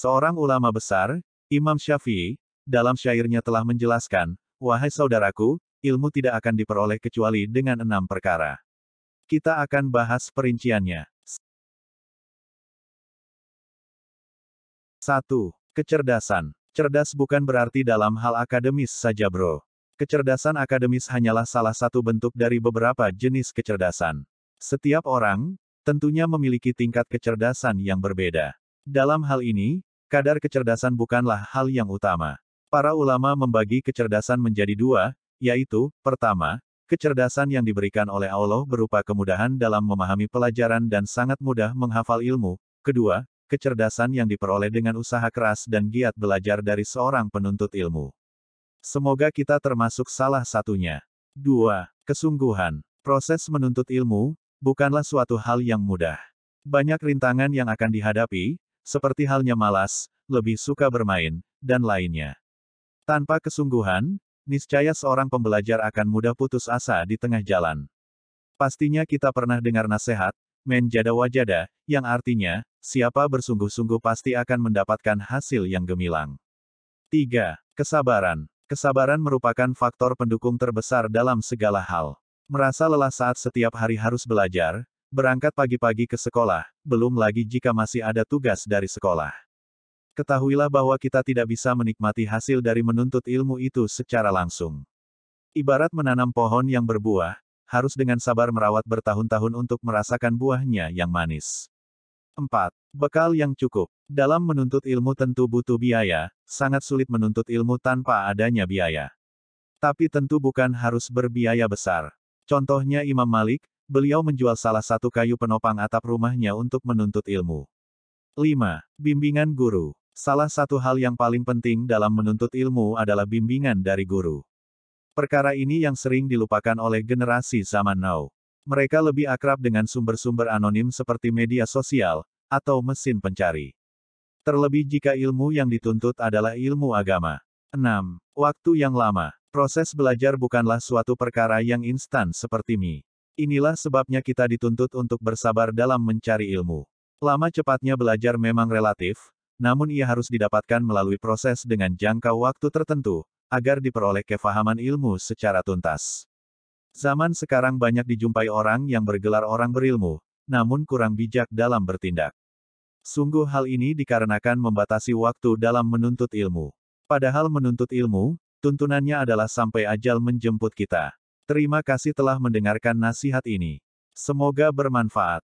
Seorang ulama besar, Imam Syafi'i, dalam syairnya telah menjelaskan, Wahai saudaraku, ilmu tidak akan diperoleh kecuali dengan enam perkara. Kita akan bahas perinciannya. 1. Kecerdasan. Cerdas bukan berarti dalam hal akademis saja bro. Kecerdasan akademis hanyalah salah satu bentuk dari beberapa jenis kecerdasan. Setiap orang, tentunya memiliki tingkat kecerdasan yang berbeda. Dalam hal ini, Kadar kecerdasan bukanlah hal yang utama. Para ulama membagi kecerdasan menjadi dua, yaitu, pertama, kecerdasan yang diberikan oleh Allah berupa kemudahan dalam memahami pelajaran dan sangat mudah menghafal ilmu, kedua, kecerdasan yang diperoleh dengan usaha keras dan giat belajar dari seorang penuntut ilmu. Semoga kita termasuk salah satunya. 2. Kesungguhan. Proses menuntut ilmu, bukanlah suatu hal yang mudah. Banyak rintangan yang akan dihadapi, seperti halnya malas, lebih suka bermain, dan lainnya. Tanpa kesungguhan, niscaya seorang pembelajar akan mudah putus asa di tengah jalan. Pastinya kita pernah dengar nasihat, menjada jada wajada, yang artinya, siapa bersungguh-sungguh pasti akan mendapatkan hasil yang gemilang. 3. Kesabaran. Kesabaran merupakan faktor pendukung terbesar dalam segala hal. Merasa lelah saat setiap hari harus belajar, Berangkat pagi-pagi ke sekolah, belum lagi jika masih ada tugas dari sekolah. Ketahuilah bahwa kita tidak bisa menikmati hasil dari menuntut ilmu itu secara langsung. Ibarat menanam pohon yang berbuah, harus dengan sabar merawat bertahun-tahun untuk merasakan buahnya yang manis. 4. Bekal yang cukup. Dalam menuntut ilmu tentu butuh biaya, sangat sulit menuntut ilmu tanpa adanya biaya. Tapi tentu bukan harus berbiaya besar. Contohnya Imam Malik, beliau menjual salah satu kayu penopang atap rumahnya untuk menuntut ilmu. 5. Bimbingan guru. Salah satu hal yang paling penting dalam menuntut ilmu adalah bimbingan dari guru. Perkara ini yang sering dilupakan oleh generasi zaman now. Mereka lebih akrab dengan sumber-sumber anonim seperti media sosial atau mesin pencari. Terlebih jika ilmu yang dituntut adalah ilmu agama. 6. Waktu yang lama. Proses belajar bukanlah suatu perkara yang instan seperti mie. Inilah sebabnya kita dituntut untuk bersabar dalam mencari ilmu. Lama cepatnya belajar memang relatif, namun ia harus didapatkan melalui proses dengan jangka waktu tertentu, agar diperoleh kefahaman ilmu secara tuntas. Zaman sekarang banyak dijumpai orang yang bergelar orang berilmu, namun kurang bijak dalam bertindak. Sungguh hal ini dikarenakan membatasi waktu dalam menuntut ilmu. Padahal menuntut ilmu, tuntunannya adalah sampai ajal menjemput kita. Terima kasih telah mendengarkan nasihat ini. Semoga bermanfaat.